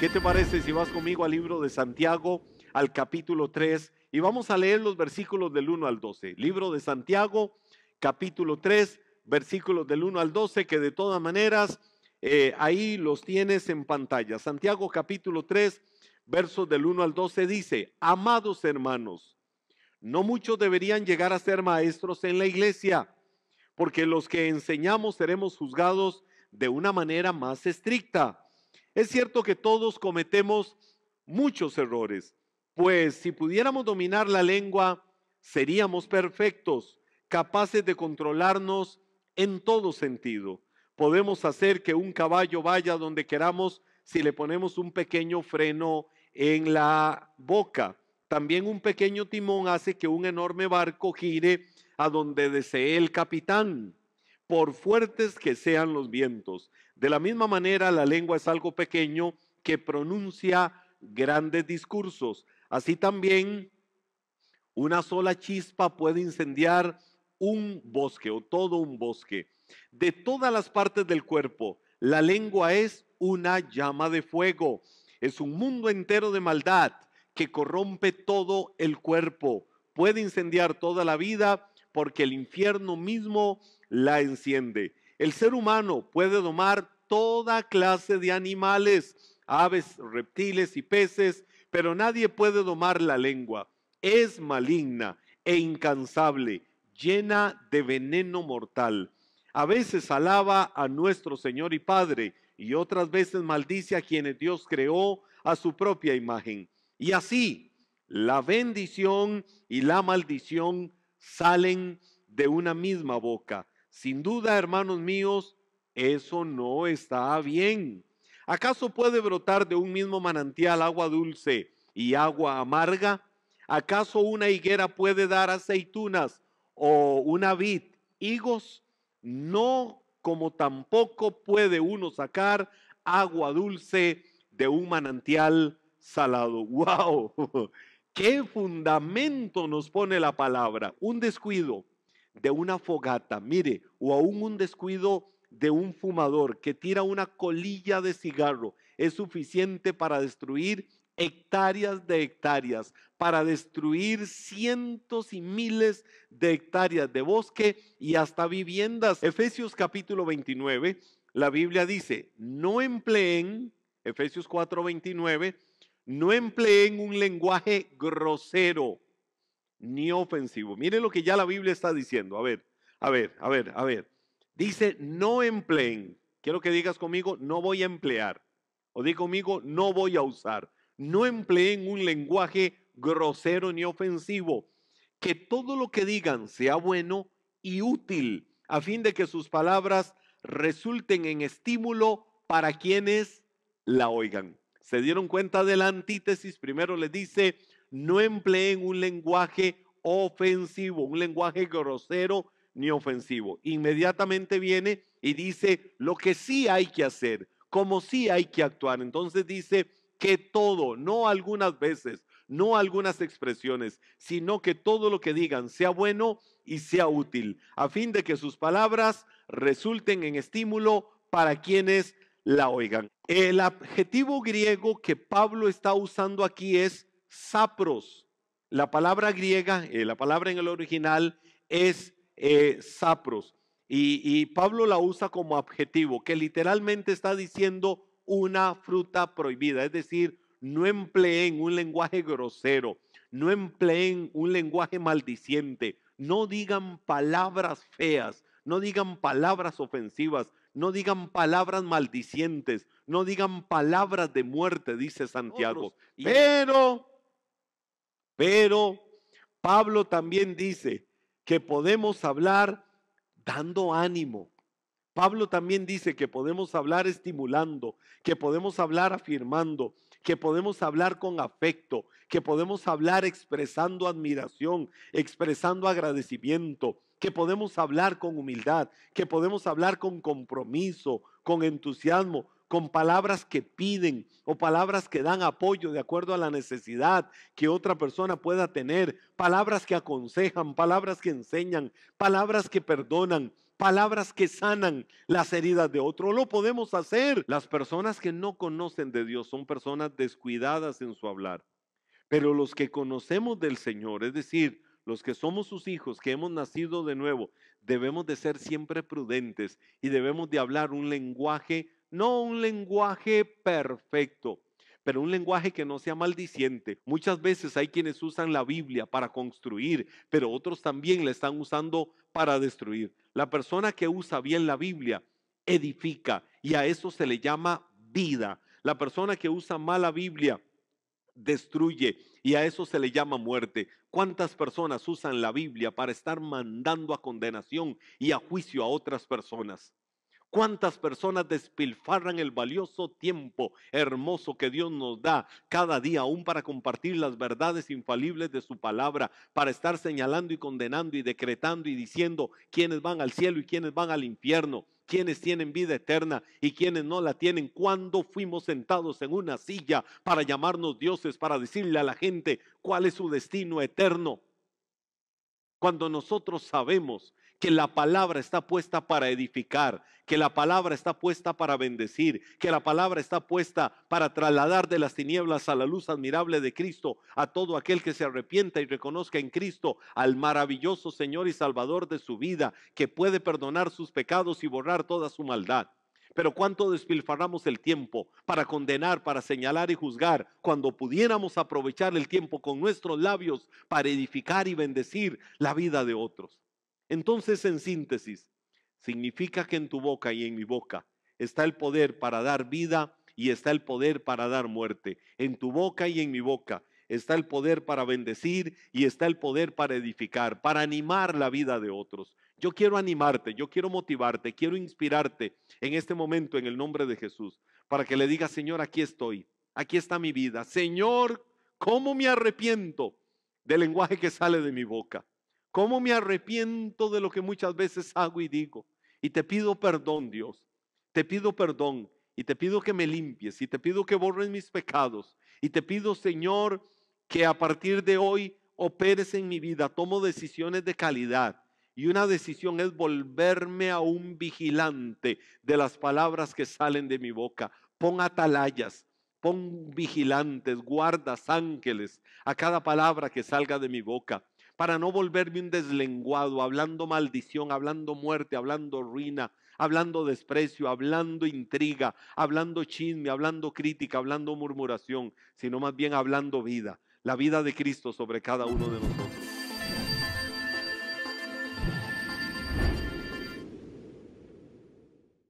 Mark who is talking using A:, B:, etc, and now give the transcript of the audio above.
A: ¿Qué te parece si vas conmigo al libro de Santiago, al capítulo 3, y vamos a leer los versículos del 1 al 12? Libro de Santiago, capítulo 3, versículos del 1 al 12, que de todas maneras eh, ahí los tienes en pantalla. Santiago capítulo 3, versos del 1 al 12 dice, amados hermanos, no muchos deberían llegar a ser maestros en la iglesia, porque los que enseñamos seremos juzgados de una manera más estricta. Es cierto que todos cometemos muchos errores, pues si pudiéramos dominar la lengua, seríamos perfectos, capaces de controlarnos en todo sentido. Podemos hacer que un caballo vaya donde queramos si le ponemos un pequeño freno en la boca. También un pequeño timón hace que un enorme barco gire a donde desee el capitán, por fuertes que sean los vientos. De la misma manera, la lengua es algo pequeño que pronuncia grandes discursos. Así también, una sola chispa puede incendiar un bosque o todo un bosque. De todas las partes del cuerpo, la lengua es una llama de fuego. Es un mundo entero de maldad que corrompe todo el cuerpo. Puede incendiar toda la vida porque el infierno mismo la enciende. El ser humano puede domar toda clase de animales, aves, reptiles y peces, pero nadie puede domar la lengua. Es maligna e incansable, llena de veneno mortal. A veces alaba a nuestro Señor y Padre y otras veces maldice a quienes Dios creó a su propia imagen. Y así, la bendición y la maldición salen de una misma boca. Sin duda, hermanos míos, eso no está bien. ¿Acaso puede brotar de un mismo manantial agua dulce y agua amarga? ¿Acaso una higuera puede dar aceitunas o una vid higos? No, como tampoco puede uno sacar agua dulce de un manantial salado. ¡Wow! ¡Qué fundamento nos pone la palabra! Un descuido, de una fogata, mire, o aún un descuido de un fumador que tira una colilla de cigarro es suficiente para destruir hectáreas de hectáreas, para destruir cientos y miles de hectáreas de bosque y hasta viviendas. Efesios capítulo 29, la Biblia dice, no empleen, Efesios 4:29, no empleen un lenguaje grosero ni ofensivo. Mire lo que ya la Biblia está diciendo. A ver, a ver, a ver, a ver. Dice, no empleen. Quiero que digas conmigo, no voy a emplear. O di conmigo, no voy a usar. No empleen un lenguaje grosero ni ofensivo. Que todo lo que digan sea bueno y útil, a fin de que sus palabras resulten en estímulo para quienes la oigan. ¿Se dieron cuenta de la antítesis? Primero le dice, no empleen un lenguaje ofensivo, un lenguaje grosero ni ofensivo. Inmediatamente viene y dice lo que sí hay que hacer, como sí hay que actuar. Entonces dice que todo, no algunas veces, no algunas expresiones, sino que todo lo que digan sea bueno y sea útil, a fin de que sus palabras resulten en estímulo para quienes la oigan. El adjetivo griego que Pablo está usando aquí es sapros. La palabra griega, eh, la palabra en el original es eh, sapros. Y, Pablo la usa como adjetivo, que literalmente está diciendo una fruta prohibida. Es decir, no empleen un lenguaje grosero, no empleen un lenguaje maldiciente, no digan palabras feas, no digan palabras ofensivas, no digan palabras maldicientes, no digan palabras de muerte, dice Santiago. Pero pero Pablo también dice que podemos hablar dando ánimo. Pablo también dice que podemos hablar estimulando, que podemos hablar afirmando, que podemos hablar con afecto, que podemos hablar expresando admiración, expresando agradecimiento, que podemos hablar con humildad, que podemos hablar con compromiso, con entusiasmo, con palabras que piden o palabras que dan apoyo de acuerdo a la necesidad que otra persona pueda tener, palabras que aconsejan, palabras que enseñan, palabras que perdonan, palabras que sanan las heridas de otro. Lo podemos hacer. Las personas que no conocen de Dios son personas descuidadas en su hablar, pero los que conocemos del Señor, es decir, los que somos sus hijos, que hemos nacido de nuevo, debemos de ser siempre prudentes y debemos de hablar un lenguaje no un lenguaje perfecto, pero un lenguaje que no sea maldiciente. Muchas veces hay quienes usan la Biblia para construir, pero otros también la están usando para destruir. La persona que usa bien la Biblia edifica y a eso se le llama vida. La persona que usa mala Biblia destruye y a eso se le llama muerte. ¿Cuántas personas usan la Biblia para estar mandando a condenación y a juicio a otras personas? ¿Cuántas personas despilfarran el valioso tiempo hermoso que Dios nos da cada día aún para compartir las verdades infalibles de su palabra, para estar señalando y condenando y decretando y diciendo quiénes van al cielo y quiénes van al infierno? quiénes tienen vida eterna y quiénes no la tienen, cuando fuimos sentados en una silla para llamarnos dioses, para decirle a la gente cuál es su destino eterno. Cuando nosotros sabemos que la palabra está puesta para edificar, que la palabra está puesta para bendecir, que la palabra está puesta para trasladar de las tinieblas a la luz admirable de Cristo, a todo aquel que se arrepienta y reconozca en Cristo al maravilloso Señor y Salvador de su vida, que puede perdonar sus pecados y borrar toda su maldad. Pero cuánto despilfarramos el tiempo para condenar, para señalar y juzgar, cuando pudiéramos aprovechar el tiempo con nuestros labios para edificar y bendecir la vida de otros. Entonces, en síntesis, significa que en tu boca y en mi boca está el poder para dar vida y está el poder para dar muerte. En tu boca y en mi boca está el poder para bendecir y está el poder para edificar, para animar la vida de otros. Yo quiero animarte, yo quiero motivarte, quiero inspirarte en este momento en el nombre de Jesús, para que le diga Señor, aquí estoy, aquí está mi vida. Señor, ¿cómo me arrepiento del lenguaje que sale de mi boca? ¿Cómo me arrepiento de lo que muchas veces hago y digo? Y te pido perdón, Dios. Te pido perdón y te pido que me limpies y te pido que borres mis pecados y te pido, Señor, que a partir de hoy operes en mi vida. Tomo decisiones de calidad y una decisión es volverme a un vigilante de las palabras que salen de mi boca. Pon atalayas, pon vigilantes, guardas, ángeles a cada palabra que salga de mi boca para no volverme un deslenguado, hablando maldición, hablando muerte, hablando ruina, hablando desprecio, hablando intriga, hablando chisme, hablando crítica, hablando murmuración, sino más bien hablando vida, la vida de Cristo sobre cada uno de nosotros.